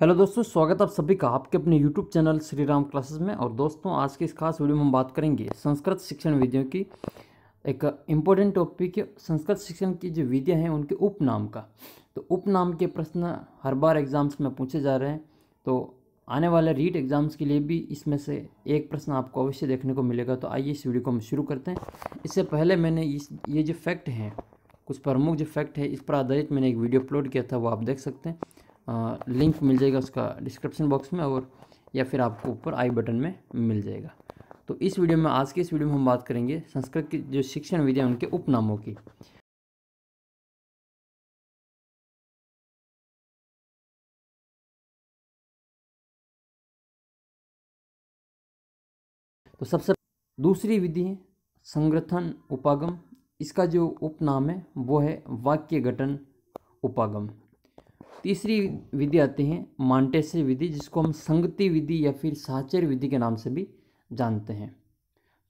hello दोस्तों स्वागत आप सभी का आपके अपने YouTube channel Shri Ram classes में और दोस्तों आज के इस खास वीडियो में हम बात करेंगे संस्कृत शिक्षण विधियों की एक इम्पोर्टेंट टॉपिक है संस्कृत शिक्षण की जो विधियाँ हैं उनके उपनाम का तो उपनाम के प्रश्न हर बार एग्ज़ाम्स में पूछे जा रहे हैं तो आने वाले रीट एग्ज़ाम्स के लिए भी इसमें से एक प्रश्न आपको अवश्य देखने को मिलेगा तो आइए इस वीडियो को हम शुरू करते हैं इससे पहले मैंने इस ये जो फैक्ट हैं कुछ प्रमुख जो फैक्ट है इस पर आधारित मैंने एक वीडियो अपलोड किया था वो आप देख सकते हैं लिंक मिल जाएगा उसका डिस्क्रिप्शन बॉक्स में और या फिर आपको ऊपर आई बटन में मिल जाएगा तो इस वीडियो में आज के इस वीडियो में हम बात करेंगे संस्कृत की जो शिक्षण विधि है उनके उपनामों की तो सबसे दूसरी विधि है संग्रथन उपागम इसका जो उपनाम है वो है वाक्य गठन उपागम तीसरी विधि आती है मांटेसर विधि जिसको हम संगति विधि या फिर साचर विधि के नाम से भी जानते हैं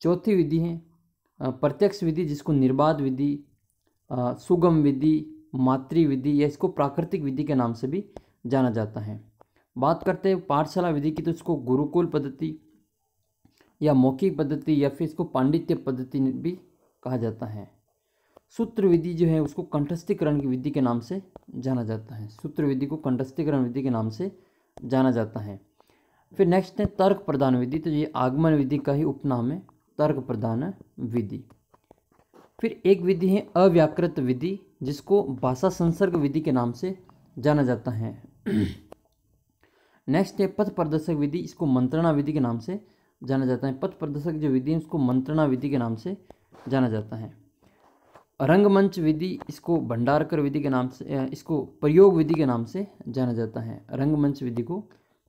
चौथी विधि है प्रत्यक्ष विधि जिसको निर्बाध विधि सुगम विधि मातृ विधि या इसको प्राकृतिक विधि के नाम से भी जाना जाता है बात करते हैं पाठशाला विधि की तो इसको गुरुकुल पद्धति या मौखिक पद्धति या फिर इसको पांडित्य पद्धति भी कहा जाता है सूत्र विधि जो है उसको कंठस्थीकरण की विधि के नाम से जाना जाता है सूत्र विधि को कंठस्थीकरण विधि के नाम से जाना जाता है फिर नेक्स्ट है तर्क प्रदान विधि तो ये आगमन विधि का ही उपनाम है तर्क प्रदान विधि फिर एक विधि है अव्याकृत विधि जिसको भाषा संसर्ग विधि के नाम से जाना जाता है नेक्स्ट है पथ प्रदर्शक विधि इसको मंत्रणा विधि के नाम से जाना जाता है पथ प्रदर्शक जो विधि है उसको मंत्रणा विधि के नाम से जाना जाता है रंगमंच विधि इसको भंडारकर विधि के नाम से इसको प्रयोग विधि के नाम से जाना जाता है रंगमंच विधि को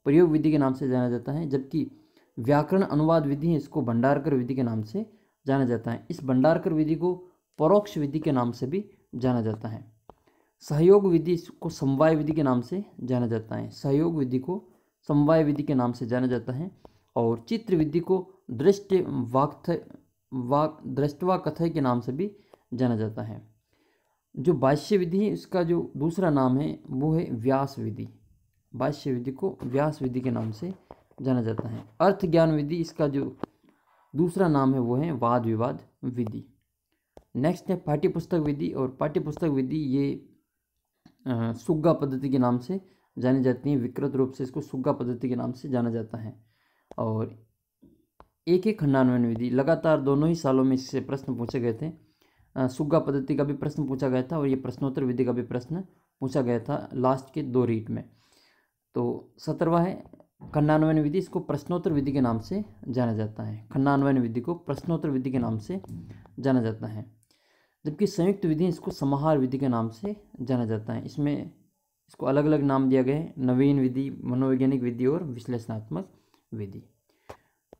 प्रयोग विधि के नाम से जाना जाता है जबकि व्याकरण अनुवाद विधि है इसको भंडारकर विधि के नाम से जाना जाता है इस भंडारकर विधि को परोक्ष विधि के नाम से भी जाना जाता है सहयोग विधि इसको समवाय विधि के नाम से जाना जाता है सहयोग विधि को समवाय विधि के नाम से जाना जाता है और चित्र विधि को दृष्ट वाक्थ वाक दृष्टवा कथय के नाम से भी जाना जाता है जो बाष्य विधि है इसका जो दूसरा नाम है वो है व्यास विधि बाश्य विधि को व्यास विधि के नाम से जाना जाता है अर्थ ज्ञान विधि इसका जो दूसरा नाम है वो है वाद विवाद विधि नेक्स्ट है पाठ्यपुस्तक विधि और पाठ्यपुस्तक विधि ये सुग्गा पद्धति के नाम से जानी जाती है विकृत रूप से इसको सुग्गा पद्धति के नाम से जाना जाता है और एक एक खंडान्वयन विधि लगातार दोनों ही सालों में इससे प्रश्न पूछे गए थे सुग्गा पद्धति का भी प्रश्न पूछा गया था और ये प्रश्नोत्तर विधि का भी प्रश्न पूछा गया था लास्ट के दो रीट में तो सत्रवा है खंडान्वयन विधि इसको प्रश्नोत्तर विधि के नाम से जाना जाता है खंडान्वयन विधि को प्रश्नोत्तर विधि के नाम से जाना जाता है जबकि संयुक्त विधि इसको समाहार विधि के नाम से जाना जाता है इसमें इसको अलग अलग नाम दिया गया है नवीन विधि मनोवैज्ञानिक विधि और विश्लेषणात्मक विधि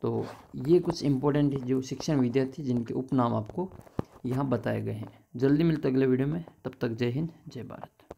तो ये कुछ इम्पोर्टेंट जो शिक्षण विधियाँ थी जिनके उपनाम आपको यहाँ बताए गए हैं जल्दी मिलते अगले वीडियो में तब तक जय हिंद जय भारत